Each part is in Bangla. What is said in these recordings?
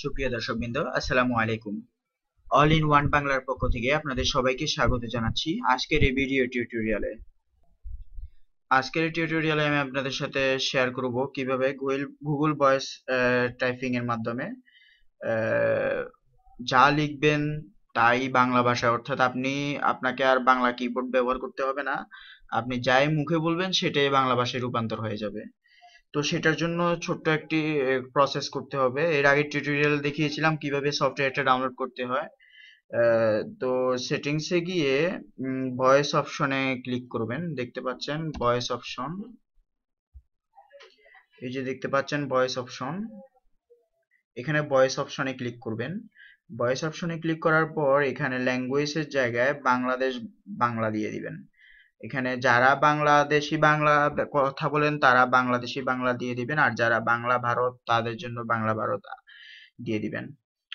সুপ্রিয় দর্শকবৃন্দ আসসালামু আলাইকুম অল ইন ওয়ান বাংলার পক্ষ থেকে আপনাদের সবাইকে স্বাগত জানাচ্ছি আজকের এই ভিডিও টিউটোরিয়ালে আজকের এই টিউটোরিয়ালে আমি আপনাদের সাথে শেয়ার করব কিভাবে গুগল গুগল ভয়েস টাইপিং এর মাধ্যমে যা লিখবেন তাই বাংলা ভাষা অর্থাৎ আপনি আপনাকে আর বাংলা কিবোর্ড ব্যবহার করতে হবে না আপনি যাই মুখে বলবেন সেটাই বাংলা ভাষায় রূপান্তর হয়ে যাবে তো সেটার জন্য ছোট্ট একটি প্রসেস করতে হবে এর আগে টিউটোরিয়াল দেখিয়েছিলাম কিভাবে সফটওয়্যারটা ডাউনলোড করতে হয় তো সেটিংসে গিয়ে ভয়েস অপশনে ক্লিক করবেন দেখতে পাচ্ছেন ভয়েস অপশন এই যে দেখতে পাচ্ছেন ভয়েস অপশন এখানে ভয়েস অপশনে ক্লিক করবেন ভয়েস অপশনে ক্লিক করার পর এখানে ল্যাঙ্গুয়েজের জায়গায় বাংলাদেশ বাংলা দিয়ে দিবেন এখানে যারা বাংলাদেশি বাংলা কথা বলেন তারা বাংলাদেশি বাংলা দিয়ে দিবেন আর যারা বাংলা ভারত তাদের জন্য বাংলা ভারত দিয়ে দিবেন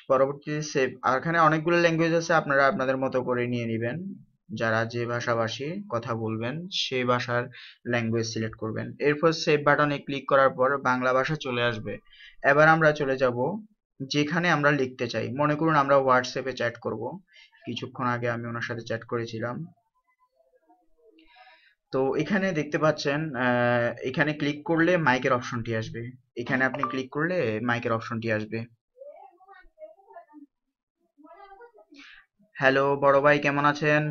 পরবর্তীতে সেভ আর এখানে অনেকগুলো ল্যাঙ্গুয়েজ আছে আপনারা আপনাদের মতো করে নিয়ে নেবেন যারা যে ভাষাভাষী কথা বলবেন সে ভাষার ল্যাঙ্গুয়েজ সিলেক্ট করবেন এরপর সেভ বাটনে ক্লিক করার পর বাংলা ভাষা চলে আসবে এবার আমরা চলে যাব যেখানে আমরা লিখতে চাই মনে করুন আমরা হোয়াটসঅ্যাপে চ্যাট করব কিছুক্ষণ আগে আমি ওনার সাথে চ্যাট করেছিলাম তো এখানে দেখতে পাচ্ছেন এখানে ক্লিক করলে মাইকের অপশনটি আসবে এখানে আপনি ক্লিক করলে মাইকের অপশনটি আসবে হ্যালো বড় ভাই কেমন আছেন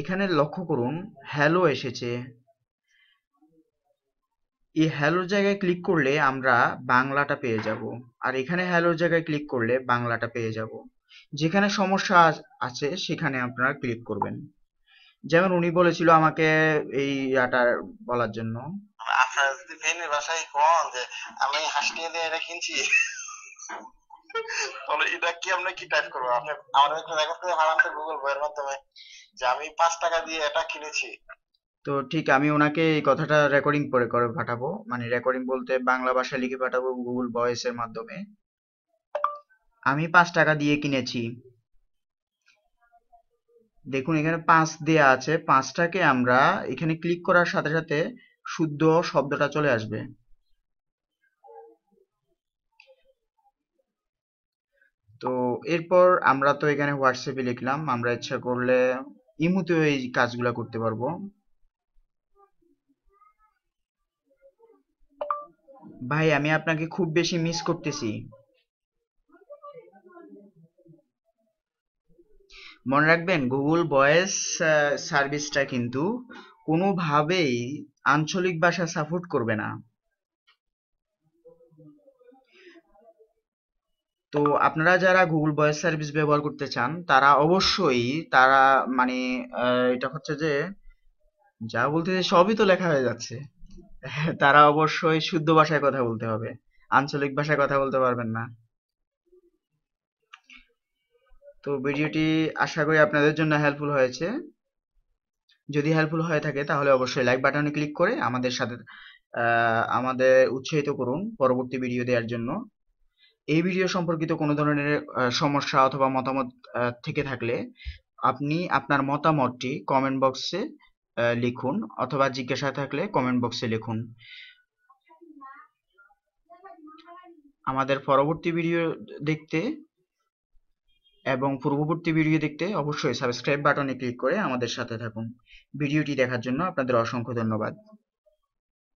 এখানে লক্ষ্য করুন হ্যালো এসেছে এই হ্যালোর জায়গায় ক্লিক করলে আমরা বাংলাটা পেয়ে যাব আর এখানে হ্যালোর জায়গায় ক্লিক করলে বাংলাটা পেয়ে যাব যেখানে সমস্যা আছে সেখানে আপনারা ক্লিক করবেন যেমন উনি বলেছিল আমাকে এই আটার বলার জন্য এটা কি আমরা কি করবো আমাদের মাধ্যমে যে আমি পাঁচ টাকা দিয়ে এটা কিনেছি তো ঠিক আমি ওনাকে এই কথাটা রেকর্ডিং করে করে পাঠাবো মানে রেকর্ডিং বলতে বাংলা ভাষায় লিখে পাঠাবো গুগল ভয়েস এর মাধ্যমে আমি পাঁচ টাকা দিয়ে কিনেছি দেখুন এখানে পাঁচ দেয়া আছে পাঁচটাকে আমরা এখানে ক্লিক করার সাথে সাথে শুদ্ধ শব্দটা চলে আসবে তো এরপর আমরা তো এখানে হোয়াটসঅ্যাপে লিখলাম আমরা ইচ্ছা করলে ইমুতেও এই কাজগুলা করতে পারবো ভাই আমি আপনাকে খুব বেশি মিস করতেছি মনে রাখবেন গুগল ভয়েস সার্ভিসটা কিন্তু কোনোভাবেই আঞ্চলিক ভাষা সাপোর্ট করবে না তো আপনারা যারা গুগল ভয়েস সার্ভিস ব্যবহার করতে চান তারা অবশ্যই তারা মানে এটা হচ্ছে যে যা বলতে সবই তো লেখা হয়ে যাচ্ছে তারা অবশ্যই শুদ্ধ ভাষায় কথা বলতে হবে আঞ্চলিক ভাষায় কথা বলতে পারবেন না তো ভিডিওটি আশা করি আপনাদের জন্য হেল্পফুল হয়েছে যদি হেল্পফুল হয়ে থাকে তাহলে অবশ্যই লাইক বাটনে ক্লিক করে আমাদের সাথে আমাদের উৎসাহিত করুন পরবর্তী ভিডিও দেওয়ার জন্য এই ভিডিও সম্পর্কিত কোনো ধরনের সমস্যা অথবা মতামত থেকে থাকলে আপনি আপনার মতামতটি কমেন্ট বক্সে লিখুন অথবা জিজ্ঞাসা থাকলে কমেন্ট বক্সে লিখুন আমাদের পরবর্তী ভিডিও দেখতে এবং পূর্ববর্তী ভিডিও দেখতে অবশ্যই সাবস্ক্রাইব বাটনে ক্লিক করে আমাদের সাথে থাকুন ভিডিওটি দেখার জন্য আপনাদের অসংখ্য ধন্যবাদ